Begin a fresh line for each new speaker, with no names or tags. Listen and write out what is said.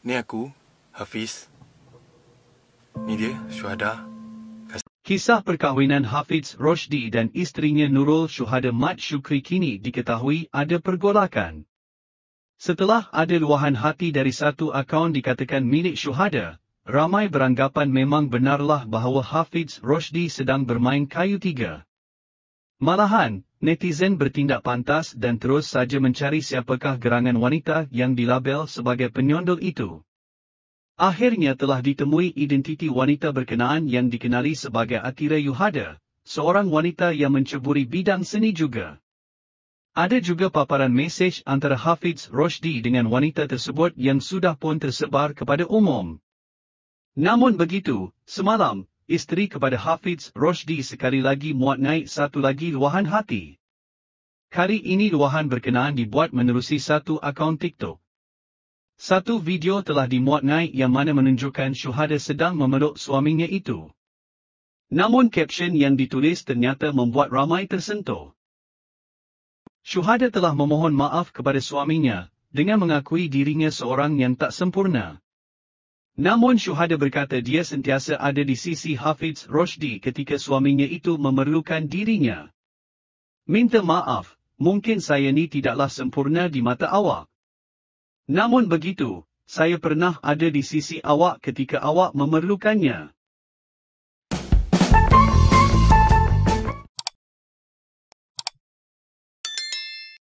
Ni aku, Hafiz. Ni dia, Syuhada. Kisah perkahwinan Hafiz Roshdi dan isterinya Nurul Syuhada Mat Syukri kini diketahui ada pergolakan. Setelah ada luahan hati dari satu akaun dikatakan milik Syuhada, ramai beranggapan memang benarlah bahawa Hafiz Roshdi sedang bermain kayu tiga. Malahan, Netizen bertindak pantas dan terus saja mencari siapakah gerangan wanita yang dilabel sebagai penyondol itu. Akhirnya telah ditemui identiti wanita berkenaan yang dikenali sebagai Atira Yuhada, seorang wanita yang menceburi bidang seni juga. Ada juga paparan mesej antara Hafiz Roshdi dengan wanita tersebut yang sudah pun tersebar kepada umum. Namun begitu, semalam, isteri kepada Hafiz Roshdi sekali lagi muat naik satu lagi luahan hati. Kali ini ruahan berkenaan dibuat menerusi satu akaun TikTok. Satu video telah dimuat naik yang mana menunjukkan syuhada sedang memeluk suaminya itu. Namun caption yang ditulis ternyata membuat ramai tersentuh. Syuhada telah memohon maaf kepada suaminya dengan mengakui dirinya seorang yang tak sempurna. Namun Syuhada berkata dia sentiasa ada di sisi Hafiz Rosdi ketika suaminya itu memerlukan dirinya. Minta maaf, mungkin saya ni tidaklah sempurna di mata awak. Namun begitu, saya pernah ada di sisi awak ketika awak memerlukannya.